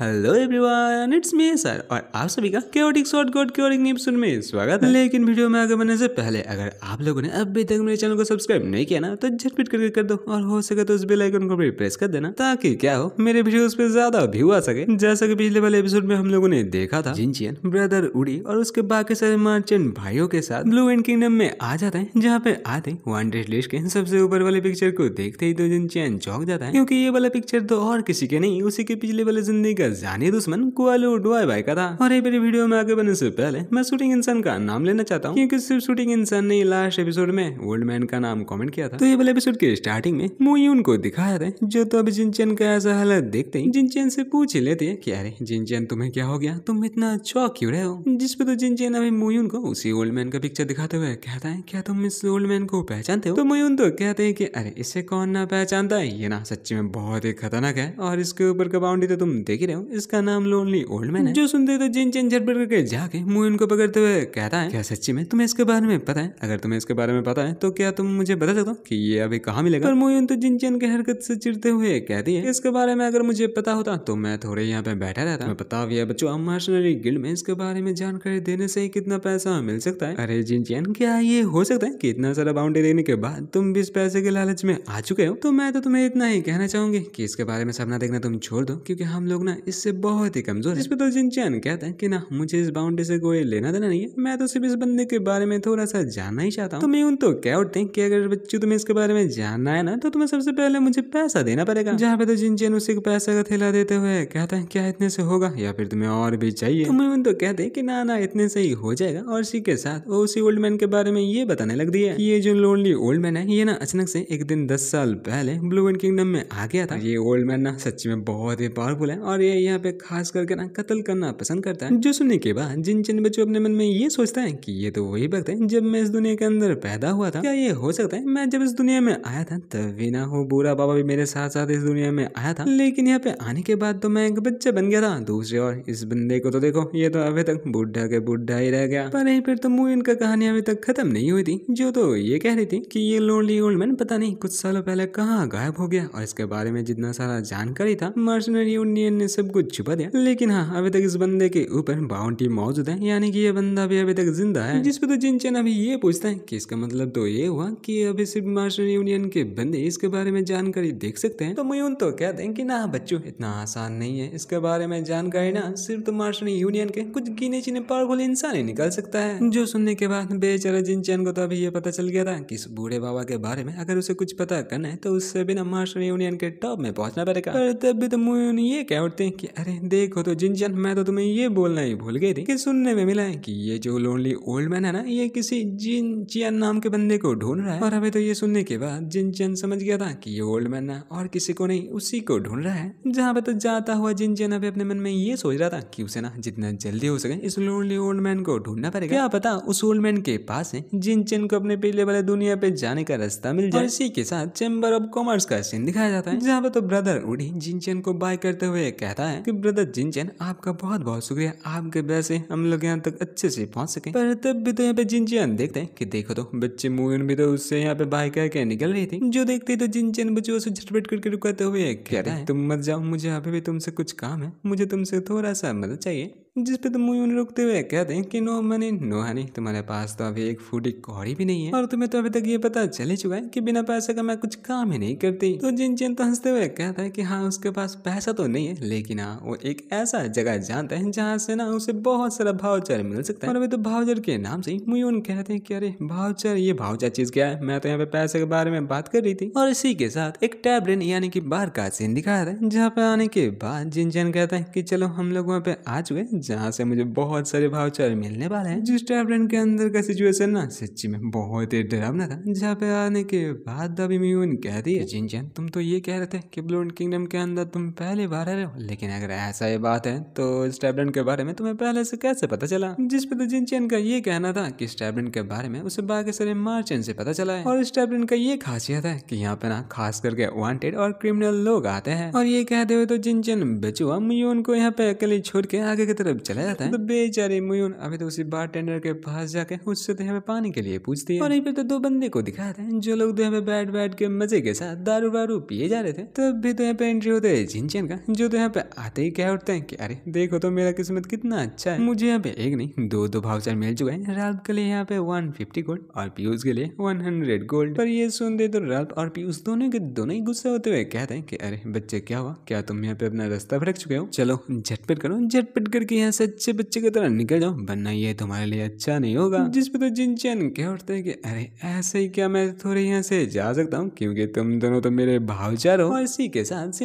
hello everyone it's me sir और आप सभी का क्योटिक शॉर्ट कोड क्योरिंग सुन में स्वागत है लेकिन वीडियो में आगे बढ़ने से पहले अगर आप लोगों ने अभी तक मेरे चैनल को सब्सक्राइब नहीं किया ना तो झटपट करके कर दो और हो सके तो उस बेल आइकन को भी प्रेस कर देना ताकि क्या हो मेरे वीडियो पे ज्यादा व्यू आ सके जैसा की पिछले वाले एपिसोड में हम लोगों ने देखा था जिनचियन ब्रदर उड़ी और उसके बाकी सारे मार्चेंट भाइयों के साथ ब्लू एंड किंगडम में आ जाते हैं जहाँ पे आते ही लिस्ट के सबसे ऊपर वाले पिक्चर को देखते ही तो जिनचियन चौक जाता है क्योंकि ये वाला पिक्चर तो और किसी के नहीं उसी के पिछले वाले जिंदगी का जानी दुश्मन कोलवुड बॉय भाई का था और एक बार वीडियो में आगे बनने से पहले मैं शूटिंग इंसान का नाम लेना चाहता हूँ क्योंकि सिर्फ शूटिंग इंसान ने लास्ट एपिसोड में ओल्ड मैन का नाम कमेंट किया था तो ये वाले एपिसोड के स्टार्टिंग में मुई उनको दिखाया था जो तो अभी जिनचन का ऐसा हालत देखते ही जिनचन से पूछ लेते हैं की अरे जिनचन तुम्हें क्या हो गया तुम इतना चौक क्यों रहे हो जिसपे तो जिनचन अभी मुई उनको उसी ओल्ड मैन का पिक्चर दिखाते हुए कहता है क्या तुम इस ओल्ड मैन को पहचानते हो तो मुई उन तो कहते हैं की अरे इसे कौन ना पहचानता है ये ना सच्ची में बहुत ही खतरनाक है और इसके ऊपर का बाउंड्री तो तुम देख ही रहे हो इसका नाम लोनली ओल्ड मैन है जो सुनते तो जिन चिन झटपट करके जाके मुंह इनको पकड़ते हुए कहता है क्या सच्ची में तुम्हें इसके बारे में पता है अगर तुम्हें इसके बारे में पता है तो क्या तुम मुझे बता सकते हो कि ये अभी कहाँ मिलेगा पर मोयन तो चिन की हरकत से चिड़ते हुए कहती है इसके बारे में अगर मुझे पता होता तो मैं थोड़े यहाँ पे बैठा रहता मैं बताओ ये बच्चों मार्शनरी गिल्ड में इसके बारे में जानकारी देने से ही कितना पैसा मिल सकता है अरे चैन क्या ये हो सकता है कि इतना सारा बाउंड्री देने के बाद तुम इस पैसे के लालच में आ चुके हो तो मैं तो तुम्हें इतना ही कहना चाहूंगी की इसके बारे में सपना देखना तुम छोड़ दो क्योंकि हम लोग ना इससे बहुत ही कमज़ोर इस पर तो जिनचैन कहते हैं कि ना मुझे इस बाउंड्री से कोई लेना देना नहीं है मैं तो सिर्फ इस बंदे के बारे में थोड़ा सा जानना ही चाहता हूँ तो मैं उन तो क्या उठते हैं कि अगर बच्चे तुम्हें इसके बारे में जानना है ना तो तुम्हें सबसे पहले मुझे पैसा देना पड़ेगा जहाँ पे तो जिनचैन उसी को पैसा का थैला देते हुए कहते हैं क्या इतने से होगा या फिर तुम्हें और भी चाहिए तो मैं उन तो कहते कि ना ना इतने से ही हो जाएगा और इसी के साथ वो उसी ओल्ड मैन के बारे में ये बताने लग दिया ये जो लोनली ओल्ड मैन है ये ना अचानक से एक दिन दस साल पहले ब्लू एंड किंगडम में आ गया था ये ओल्ड मैन ना सच में बहुत ही पावरफुल है और ये लिए यहाँ पे खास करके ना कत्ल करना पसंद करता है जो सुनने के बाद जिन जिन बच्चों अपने मन में ये सोचता है की ये तो वही वक्त है जब मैं इस दुनिया के अंदर पैदा हुआ था क्या ये हो सकता है मैं जब इस दुनिया में आया था तब भी ना हो बुरा बाबा भी मेरे साथ साथ इस दुनिया में आया था लेकिन यहाँ पे आने के बाद तो मैं एक बच्चा बन गया था दूसरे और इस बंदे को तो देखो ये तो अभी तक बुढ़ा के बुढ़ा ही रह गया पर नहीं फिर तो मूवी इनका कहानी अभी तक खत्म नहीं हुई थी जो तो ये कह रही थी कि ये लोनली ओल्ड मैन पता नहीं कुछ सालों पहले कहाँ गायब हो गया और इसके बारे में जितना सारा जानकारी था मर्सनरी यूनियन ने सब कुछ छुपा दिया लेकिन हाँ अभी तक इस बंदे के ऊपर बाउंड्री मौजूद है यानी कि ये बंदा भी अभी तक जिंदा है जिसपे तो जिनचन अभी ये पूछता है कि इसका मतलब तो ये हुआ कि अभी सिर्फ मार्शल यूनियन के बंदे इसके बारे में जानकारी देख सकते हैं तो मयून तो कहते हैं कि ना बच्चों इतना आसान नहीं है इसके बारे में जानकारी ना सिर्फ तो मार्शल यूनियन के कुछ गिने चिने पावरफुल इंसान ही निकल सकता है जो सुनने के बाद बेचारा जिनचैन को तो अभी ये पता चल गया था कि इस बूढ़े बाबा के बारे में अगर उसे कुछ पता करना है तो उससे बिना मार्शल यूनियन के टॉप में पहुंचना पड़ेगा पर तब भी तो मयून ये कह उठते कि अरे देखो तो जन मैं तो तुम्हें ये बोलना ही भूल गई थी कि सुनने में मिला है कि ये जो लोनली ओल्ड मैन है ना ये किसी जिन चियन नाम के बंदे को ढूंढ रहा है और हमें तो ये सुनने के बाद जिंजन समझ गया था कि ये ओल्ड मैन है और किसी को नहीं उसी को ढूंढ रहा है जहाँ पे तो जाता हुआ जिन जिंजन अभी अपने मन में ये सोच रहा था कि उसे ना जितना जल्दी हो सके इस लोनली ओल्ड मैन को ढूंढना पड़ेगा क्या पता उस ओल्ड मैन के पास है जिनचन को अपने पिछले वाले दुनिया पे जाने का रास्ता मिल जाए इसी के साथ चेम्बर ऑफ कॉमर्स का सीन दिखाया जाता है जहाँ पे तो ब्रदर उड़ी जिन जिनचन को बाय करते हुए कहता है कि ब्रदर चैन आपका बहुत बहुत शुक्रिया आपके वजह से हम लोग यहाँ तक अच्छे से पहुँच सके पर तब भी तो यहाँ पे चैन देखते हैं कि देखो तो बच्चे मोहन भी तो उससे यहाँ पे बाहर के निकल रही थी जो देखते तो चैन बच्चों से झटपट करके रुकाते हुए कह रहे तुम मत जाओ मुझे अभी भी तुमसे कुछ काम है मुझे तुमसे थोड़ा सा मदद चाहिए जिस पे तुम मुझे रुकते हुए कहते हैं कि नो मनी नो हनी तुम्हारे पास तो अभी एक फूडी कौड़ी भी नहीं है और तुम्हें तो अभी तक ये पता चल ही चुका है कि बिना पैसे का मैं कुछ काम ही नहीं करती तो जिन चिन तो हंसते हुए कहता है कि हाँ उसके पास पैसा तो नहीं है लेकिन हाँ वो एक ऐसा जगह जानता है जहाँ से ना उसे बहुत सारा भावचर मिल सकता है और अभी तो भावचर के नाम से मुयून कहते हैं कि अरे भावचर ये भावचर चीज क्या है मैं तो यहाँ पे पैसे के बारे में बात कर रही थी और इसी के साथ एक टैबलेट यानी कि बार का सीन दिखाया था जहाँ पे आने के बाद जिन कहता है की चलो हम लोग वहाँ पे आ चुके जहाँ से मुझे बहुत सारे भावचार मिलने वाले हैं जिस टैबलेट के अंदर का सिचुएशन ना सच्ची में बहुत ही डरावना था जहाँ पे आने के बाद दबी म्यून कहती है जिनजन तुम तो ये कह रहे थे कि ब्लूड किंगडम के अंदर तुम पहली बार आ रहे हो लेकिन अगर ऐसा ही बात है तो इस के बारे में तुम्हें पहले से कैसे पता चला जिस पे तो चैन का ये कहना था कि इस के बारे में उसे बाकी सारे मार्चेंट से पता चला है और इस का ये खासियत है कि यहाँ पे ना खास करके वांटेड और क्रिमिनल लोग आते हैं और ये कहते हुए तो चैन बेचुआ म्यून को यहाँ पे अकेले छोड़ के आगे की तरफ में चला जाता है तो बेचारे मयून अभी तो उसी बार टेंडर के पास जाके उससे तो हमें पानी के लिए पूछती है और यहीं पे तो दो बंदे को दिखाते हैं जो लोग तो हमें बैठ बैठ के मजे के साथ दारू वारू पिए जा रहे थे तब भी तो यहाँ पे एंट्री होते है झिनचन का जो तो यहाँ पे आते ही क्या उठते हैं अरे देखो तो मेरा किस्मत कितना अच्छा है मुझे यहाँ पे एक नहीं दो दो भावचार मिल चुके हैं राल्प के लिए यहाँ पे वन फिफ्टी गोल्ड और पीयूष के लिए वन हंड्रेड गोल्ड पर ये सुन दे तो राल्प और पीयूष दोनों के दोनों ही गुस्से होते हुए कहते हैं कि अरे बच्चे क्या हुआ क्या तुम यहाँ पे अपना रास्ता भटक चुके हो चलो झटपट करो झटपट करके यहाँ से अच्छे बच्चे की तरह निकल जाओ वरना ये तुम्हारे लिए अच्छा नहीं होगा जिस पर तो जिन चैन कह उठते हैं की अरे ऐसे ही क्या मैं थोड़े यहाँ से जा सकता हूँ क्योंकि तुम दोनों तो मेरे भावचार हो और इसी के साथ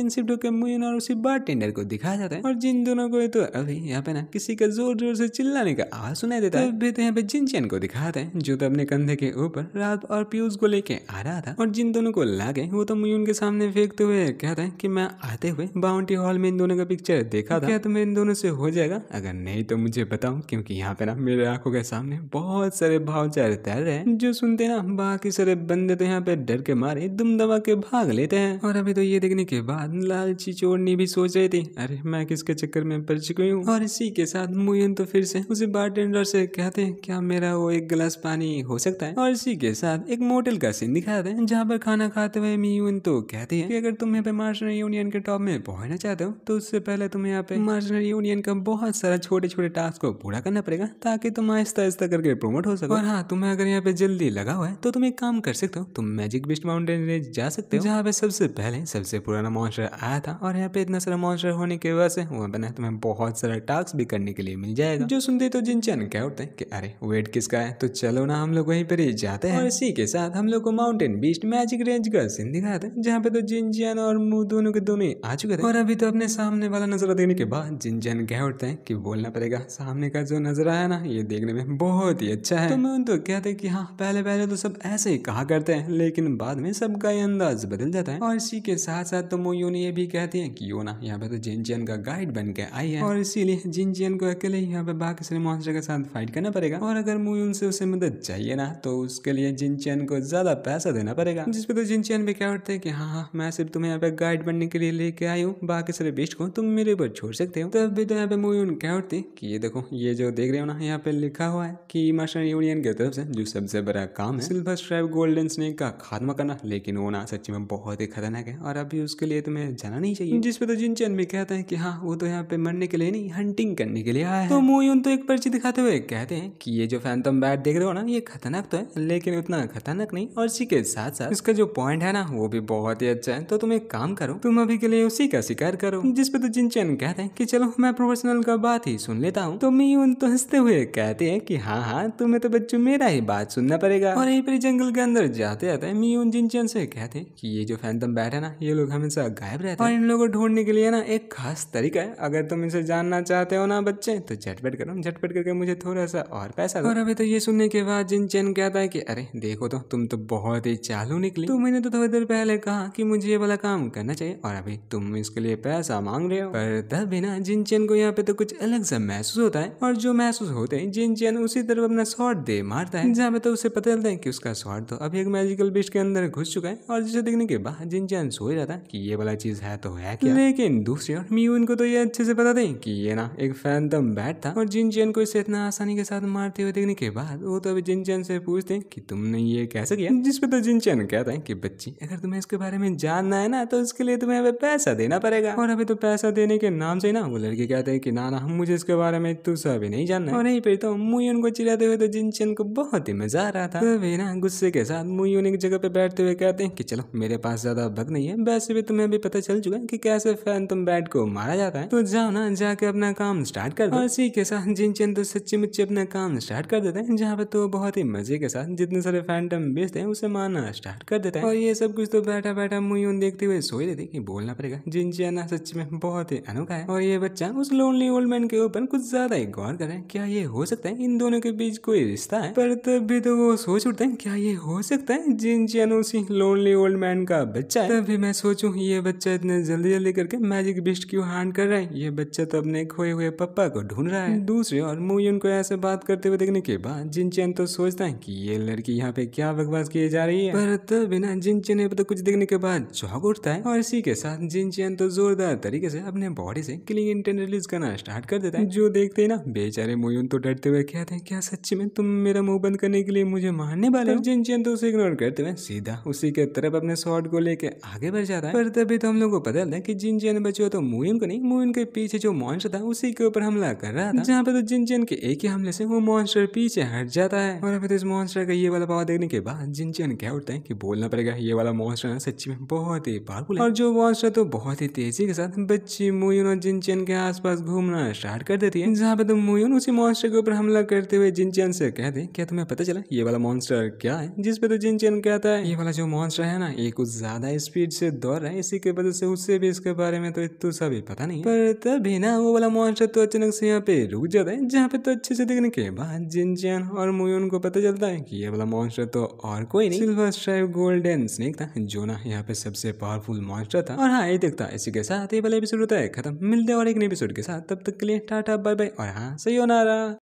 के और उसी बार टेंडर को दिखाया जाता है और जिन दोनों को तो अभी यहाँ पे ना किसी का जोर जोर से चिल्लाने का आवाज सुनाई देता है भी तो यहाँ पे जिन चैन को दिखाते हैं जो तो अपने कंधे के ऊपर रात और पीयूष को लेके आ रहा था और जिन दोनों को लागे वो तो मुयून के सामने फेंकते हुए कहता है की मैं आते हुए बाउंड्री हॉल में इन दोनों का पिक्चर देखा था क्या तुम्हें इन दोनों से हो जाएगा अगर नहीं तो मुझे बताओ क्योंकि यहाँ पे ना मेरे आंखों के सामने बहुत सारे भावचारे तैर रहे हैं जो सुनते ना बाकी सारे बंदे तो यहाँ पे डर के मारे दुम दबा के भाग लेते हैं और अभी तो ये देखने के बाद लालची चोरनी भी सोच रही थी अरे मैं किसके चक्कर में पड़ चुकी हूँ और इसी के साथ मुयन तो फिर से उसे टेंडर से कहते हैं क्या मेरा वो एक गिलास पानी हो सकता है और इसी के साथ एक मोटल का सीन दिखाते हैं जहाँ पर खाना खाते हुए मीयून तो कहती है कि अगर तुम यहाँ पे मार्शल यूनियन के टॉप में पहुंचना चाहते हो तो उससे पहले तुम यहाँ पे मार्शल यूनियन का बहुत सारा छोटे छोटे टास्क को पूरा करना पड़ेगा ताकि तुम आहिस्ता आहिस्ता करके प्रमोट हो सको और हाँ तुम्हें अगर यहाँ पे जल्दी लगा हुआ है तो तुम एक काम कर सकते हो तुम मैजिक बिस्ट माउंटेन रेंज जा सकते हो जहाँ पे सबसे पहले सबसे पुराना मॉन्स्टर आया था और यहाँ पे इतना सारा मॉन्स्टर होने की वजह से वहाँ पे तुम्हें बहुत सारा टास्क भी करने के लिए मिल जाएगा जो सुनते तो जिनचैन क्या उठते हैं अरे वेट किसका है तो चलो ना हम लोग वहीं पर ही जाते हैं इसी के साथ हम लोग को माउंटेन बीस्ट मैजिक रेंज का सीन दिखाया था जहाँ पे तो जिनचैन और मुंह दोनों के दोनों ही आ चुके थे और अभी तो अपने सामने वाला नजर देने के बाद जिनचैन कह उठते हैं कि बोलना पड़ेगा सामने का जो नज़र आया ना ये देखने में बहुत ही अच्छा है तो मैं उनको तो कहते कि हाँ पहले पहले तो सब ऐसे ही कहा करते हैं लेकिन बाद में सबका ये अंदाज बदल जाता है और इसी के साथ साथ तो मोयो ने ये भी कहती है कि योना यहाँ पे तो जिनचियन का गाइड बन के आई है और इसीलिए जिनचियन को अकेले यहाँ पे बाकी सारे मॉन्स्टर के साथ फाइट करना पड़ेगा और अगर मोयून से उसे मदद चाहिए ना तो उसके लिए जिनचैन को ज्यादा पैसा देना पड़ेगा जिसपे तो जिनचियन भी क्या उठते हैं कि हाँ हाँ मैं सिर्फ तुम्हें यहाँ पे गाइड बनने के लिए लेके आई हूँ बाकी सारे बेस्ट को तुम मेरे ऊपर छोड़ सकते हो तब भी तो यहाँ पे मोयून उनका क्या होती कि ये देखो ये जो देख रहे हो ना यहाँ पे लिखा हुआ है कि मास्टर यूनियन की तरफ से जो सबसे बड़ा काम है सिल्वर स्ट्राइप गोल्डन स्नेक का खात्मा करना लेकिन वो ना सच्ची में बहुत ही खतरनाक है और अभी उसके लिए तुम्हें जाना नहीं चाहिए जिसपे तो जिन जिनचन भी कहते हैं कि हाँ वो तो यहाँ पे मरने के लिए नहीं हंटिंग करने के लिए आया है तो मोयून तो एक पर्ची दिखाते हुए कहते हैं की ये जो फैंतम बैट देख रहे हो ना ये खतरनाक तो है लेकिन उतना खतरनाक नहीं और इसी के साथ साथ इसका जो पॉइंट है ना वो भी बहुत ही अच्छा है तो तुम एक काम करो तुम अभी के लिए उसी का शिकार करो जिसपे तो जिन जिनचन कहते हैं की चलो मैं प्रोफेशनल का बात ही सुन लेता हूँ तो उन तो हंसते हुए कहते हैं कि हाँ हाँ तुम्हें तो बच्चों मेरा ही बात सुनना पड़ेगा और यही पर जंगल के अंदर जाते जाते जिन जिनचन से कहते हैं कि ये जो फैंतम बैठे ना ये लोग हमेशा गायब रहते हैं और इन लोगों को ढूंढने के लिए ना एक खास तरीका है अगर तुम इसे जानना चाहते हो ना बच्चे तो झटपट करो झटपट करके मुझे थोड़ा सा और पैसा और अभी तो ये सुनने के बाद जिन चैन कहता है की अरे देखो तो तुम तो बहुत ही चालू निकली तो मैंने तो थोड़ी देर पहले कहा कि मुझे ये वाला काम करना चाहिए और अभी तुम इसके लिए पैसा मांग रहे हो पर तब बिना चैन को यहाँ पे तो कुछ कुछ अलग सा महसूस होता है और जो महसूस होते हैं जिन चैन उसी तरफ अपना शॉर्ट दे मारता है जहाँ पे तो उसे पता चलता है कि उसका शॉर्ट तो अभी एक मैजिकल बिस्ट के अंदर घुस चुका है और जिसे देखने के बाद जिन चैन सो जाता है की ये वाला चीज है तो है क्या लेकिन दूसरी ओर मी उनको तो ये अच्छे से पता नहीं कि ये ना एक फैंटम बैठ था और जिन चैन को इसे इतना आसानी के साथ मारते हुए देखने के बाद वो तो अभी जिन चैन से पूछते हैं कि तुमने ये कैसे किया जिसपे तो जिन चैन कहता है कि बच्ची अगर तुम्हें इसके बारे में जानना है ना तो इसके लिए तुम्हें पैसा देना पड़ेगा और अभी तो पैसा देने के नाम से ना वो लड़के कहते हैं कि ना हम मुझे इसके बारे में तू सब नहीं जानना और नहीं पे तो मुयून को चिल्लाते हुए तो जिनचन को बहुत ही मजा आ रहा था तभी तो ना गुस्से के साथ मुयून एक जगह पे बैठते हुए कहते हैं कि चलो मेरे पास ज्यादा भग नहीं है वैसे भी तुम्हें भी पता चल चुका है की कैसे फैन तुम बैट को मारा जाता है तो जाओ ना जाके अपना काम स्टार्ट कर दो इसी के साथ जिनचन तो सच्ची मुच्ची अपना काम स्टार्ट कर देते हैं जहाँ पे तो बहुत ही मजे के साथ जितने सारे फैंटम बेचते हैं उसे मारना स्टार्ट कर देता है और ये सब कुछ तो बैठा बैठा मुयून देखते हुए सोच रहे थे की बोलना पड़ेगा जिनचन सच में बहुत ही अनोखा है और ये बच्चा उस लोनली ओल्ड ओल्डमैन के ऊपर कुछ ज्यादा ही गौर करें क्या ये हो सकता है इन दोनों के बीच कोई रिश्ता है पर तभी तो वो सोच उठते हैं क्या ये हो सकता है जिन चैनो सिंह लोनली ओल्ड मैन का बच्चा है तभी मैं सोचू ये बच्चा इतने जल्दी जल्दी करके मैजिक बिस्ट क्यों हार्ड कर रहे हैं ये बच्चा तो अपने खोए हुए पप्पा को ढूंढ रहा है दूसरे और मूयन को ऐसे बात करते हुए देखने के बाद जिन चैन तो सोचता है की ये लड़की यहाँ पे क्या बकवास किए जा रही है पर ना जिन चैन तो कुछ देखने के बाद चौक उठता है और इसी के साथ जिन चैन तो जोरदार तरीके से अपने बॉडी से क्लिंग इंटेंट रिलीज करना स्टार्ट स्टार्ट कर देता है जो देखते हैं ना बेचारे मोयन तो डरते हुए कहते हैं क्या सच्ची में तुम मेरा मुंह बंद करने के लिए मुझे मारने वाले हो जिन तो उसे इग्नोर करते हुए सीधा उसी के तरफ अपने शॉर्ट को लेके आगे बढ़ जाता है पर तभी तो हम लोग को पता चलता है की जिन जिन बचे तो मोयून को नहीं मोयन के पीछे जो मॉन्स्टर था उसी के ऊपर हमला कर रहा था जहाँ पे तो जिन जिन के एक ही हमले से वो मॉन्स्टर पीछे हट जाता है और अभी तो इस मॉन्स्टर का ये वाला पावर देखने के बाद जिन जिन क्या उठता है की बोलना पड़ेगा ये वाला मॉन्स्टर ना सच्ची में बहुत ही पावरफुल और जो मॉन्स्टर तो बहुत ही तेजी के साथ बच्ची मोयून और जिन के आसपास घूमना करना स्टार्ट कर देती है जहाँ पे तो मोयून उसी मॉन्स्टर के ऊपर हमला करते हुए जिनचैन से कह दे क्या तुम्हें पता चला ये वाला मॉन्स्टर क्या है जिसपे तो जिनचैन कहता है ये वाला जो मॉन्स्टर है ना ये कुछ ज्यादा स्पीड से दौड़ रहा है इसी के वजह से उससे भी इसके बारे में तो इतू सभी पता नहीं पर तभी ना वो वाला मॉन्स्टर तो अचानक से यहाँ पे रुक जाता है जहाँ पे तो अच्छे से देखने के बाद जिनचैन और मोयून को पता चलता है की ये वाला मॉन्स्टर तो और कोई नहीं सिल्वर स्ट्राइप गोल्डन स्नेक था जो ना यहाँ पे सबसे पावरफुल मॉन्स्टर था और हाँ ये देखता इसी के साथ ये वाला एपिसोड होता है खत्म मिलते और एक एपिसोड के साथ तब तक तक के लिए टाटा बाय बाय और हाँ सही हो नारा